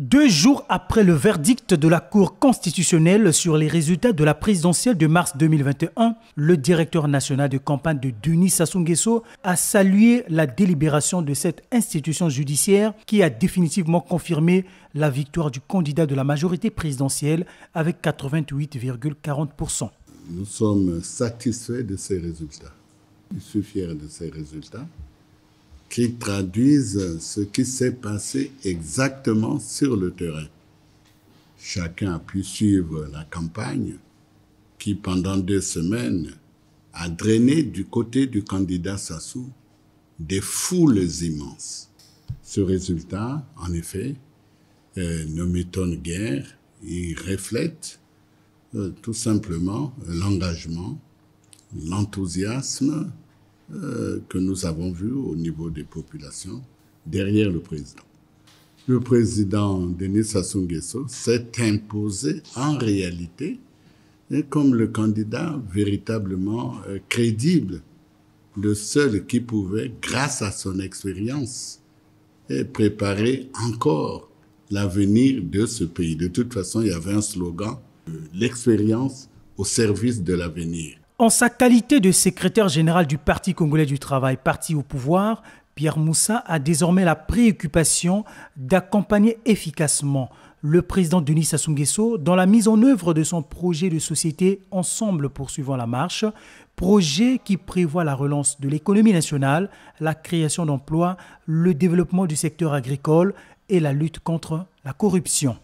Deux jours après le verdict de la Cour constitutionnelle sur les résultats de la présidentielle de mars 2021, le directeur national de campagne de Denis Sassou Nguesso a salué la délibération de cette institution judiciaire qui a définitivement confirmé la victoire du candidat de la majorité présidentielle avec 88,40%. Nous sommes satisfaits de ces résultats. Je suis fier de ces résultats qui traduisent ce qui s'est passé exactement sur le terrain. Chacun a pu suivre la campagne qui, pendant deux semaines, a drainé du côté du candidat Sassou des foules immenses. Ce résultat, en effet, euh, ne m'étonne guère, il reflète euh, tout simplement l'engagement, l'enthousiasme euh, que nous avons vu au niveau des populations derrière le président. Le président Denis Sassou Nguesso s'est imposé en réalité hein, comme le candidat véritablement euh, crédible, le seul qui pouvait, grâce à son expérience, préparer encore l'avenir de ce pays. De toute façon, il y avait un slogan, euh, l'expérience au service de l'avenir. En sa qualité de secrétaire général du Parti congolais du travail, parti au pouvoir, Pierre Moussa a désormais la préoccupation d'accompagner efficacement le président Denis Sassou Nguesso dans la mise en œuvre de son projet de société Ensemble poursuivant la marche, projet qui prévoit la relance de l'économie nationale, la création d'emplois, le développement du secteur agricole et la lutte contre la corruption.